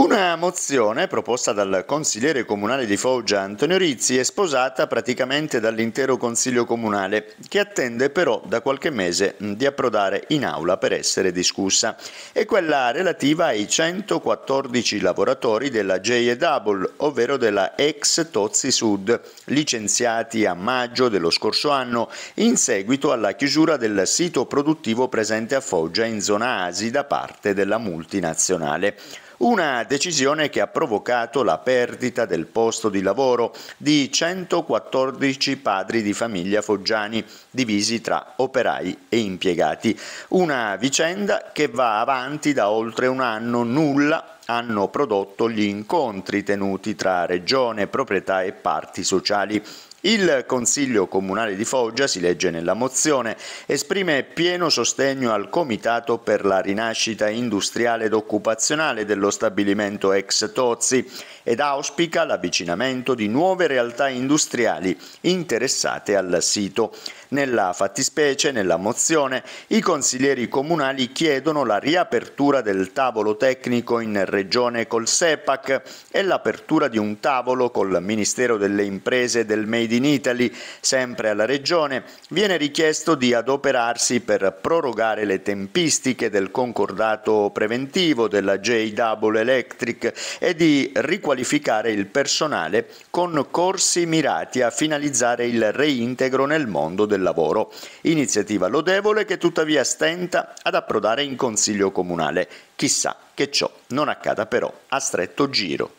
Una mozione proposta dal consigliere comunale di Foggia Antonio Rizzi è sposata praticamente dall'intero consiglio comunale che attende però da qualche mese di approdare in aula per essere discussa. È quella relativa ai 114 lavoratori della J-Double, ovvero della ex Tozzi Sud, licenziati a maggio dello scorso anno in seguito alla chiusura del sito produttivo presente a Foggia in zona Asi da parte della multinazionale. Una decisione che ha provocato la perdita del posto di lavoro di 114 padri di famiglia foggiani, divisi tra operai e impiegati. Una vicenda che va avanti da oltre un anno, nulla hanno prodotto gli incontri tenuti tra regione, proprietà e parti sociali. Il Consiglio Comunale di Foggia, si legge nella mozione, esprime pieno sostegno al Comitato per la rinascita industriale ed occupazionale dello stabilimento ex Tozzi ed auspica l'avvicinamento di nuove realtà industriali interessate al sito. Nella fattispecie, nella mozione, i consiglieri comunali chiedono la riapertura del tavolo tecnico in regione Regione col SEPAC e l'apertura di un tavolo col Ministero delle Imprese del Made in Italy, sempre alla Regione, viene richiesto di adoperarsi per prorogare le tempistiche del concordato preventivo della J Double Electric e di riqualificare il personale con corsi mirati a finalizzare il reintegro nel mondo del lavoro. Iniziativa lodevole che tuttavia stenta ad approdare in Consiglio Comunale. Chissà che ciò non accada però a stretto giro